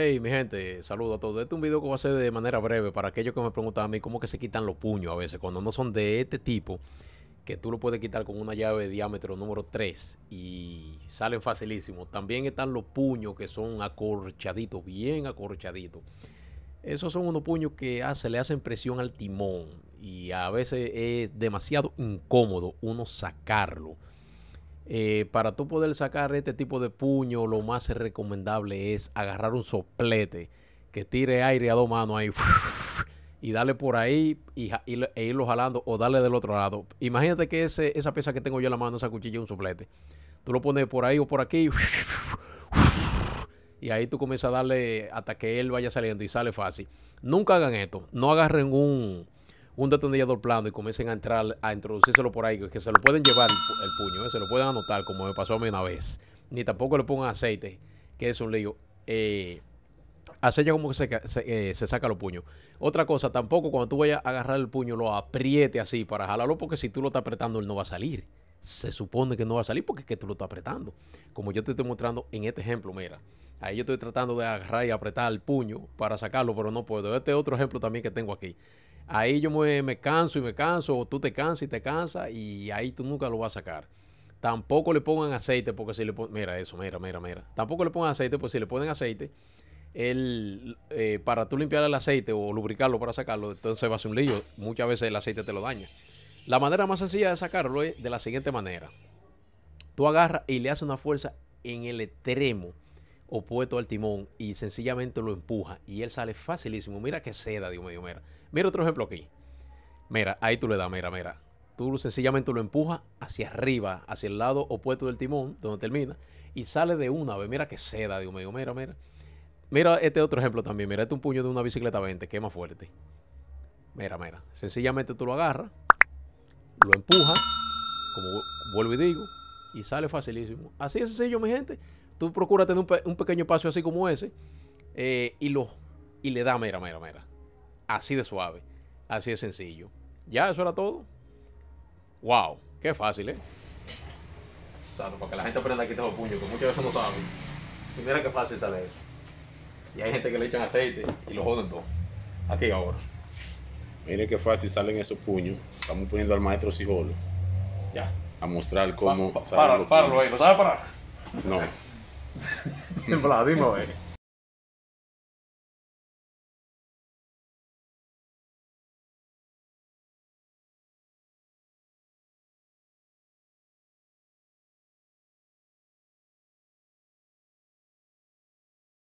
Hey, mi gente, saludo a todos. Este es un video que voy a hacer de manera breve para aquellos que me preguntan a mí cómo que se quitan los puños a veces cuando no son de este tipo, que tú lo puedes quitar con una llave de diámetro número 3 y salen facilísimo. También están los puños que son acorchaditos, bien acorchaditos. Esos son unos puños que hace, le hacen presión al timón y a veces es demasiado incómodo uno sacarlo. Eh, para tú poder sacar este tipo de puño, lo más recomendable es agarrar un soplete que tire aire a dos manos ahí y darle por ahí y, e irlo jalando o darle del otro lado. Imagínate que ese, esa pieza que tengo yo en la mano, esa cuchilla, un soplete. Tú lo pones por ahí o por aquí y ahí tú comienzas a darle hasta que él vaya saliendo y sale fácil. Nunca hagan esto. No agarren un un detonillador plano y comiencen a entrar, a introducírselo por ahí, que se lo pueden llevar el, puño, eh, se lo pueden anotar, como me pasó a mí una vez. Ni tampoco le pongan aceite, que es un lío. Eh, aceite así como que eh, se, saca los puños. Otra cosa, tampoco cuando tú vayas a agarrar el puño, lo apriete así para jalarlo, porque si tú lo estás apretando, él no va a salir. Se supone que no va a salir porque es que tú lo estás apretando. Como yo te estoy mostrando en este ejemplo, mira. Ahí yo estoy tratando de agarrar y apretar el puño para sacarlo, pero no puedo. Este otro ejemplo también que tengo aquí ahí yo me, me, canso y me canso, o tú te cansas y te cansas, y ahí tú nunca lo vas a sacar. Tampoco le pongan aceite, porque si le ponen, mira eso, mira, mira, mira. Tampoco le pongan aceite, porque si le ponen aceite, el, eh, para tú limpiar el aceite o lubricarlo para sacarlo, entonces va a ser un lío. Muchas veces el aceite te lo daña. La manera más sencilla de sacarlo es de la siguiente manera. Tú agarras y le haces una fuerza en el extremo opuesto al timón y sencillamente lo empuja y él sale facilísimo. Mira que seda, Dios mío, mira. Mira otro ejemplo aquí. Mira, ahí tú le das, mira, mira. Tú sencillamente lo empujas hacia arriba, hacia el lado opuesto del timón, donde termina, y sale de una vez. Mira que seda, Dios mío, mira, mira. Mira este otro ejemplo también. Mira, este un puño de una bicicleta 20, que es más fuerte. Mira, mira. Sencillamente tú lo agarras, lo empujas, como vuelvo y digo, sale facilísimo. Así es sencillo, mi gente. Tú procura tener un, pequeño espacio así como ese eh, y, lo, y le da, mira, mira, mera Así de suave, así de sencillo. Ya, eso era todo. ¡Wow! ¡Qué fácil, eh! para que la gente aprenda a quitar los puños, que muchas veces no saben. Y mira qué fácil sale eso. Y hay gente que le echan aceite y lo joden todo. Aquí ahora. Mire qué fácil salen esos puños. Estamos poniendo al maestro Sijolo. Ya a mostrar cómo... Pa, pa, páralo, páralo, ahí, lo sabe parar. No. Tembladimo, güey.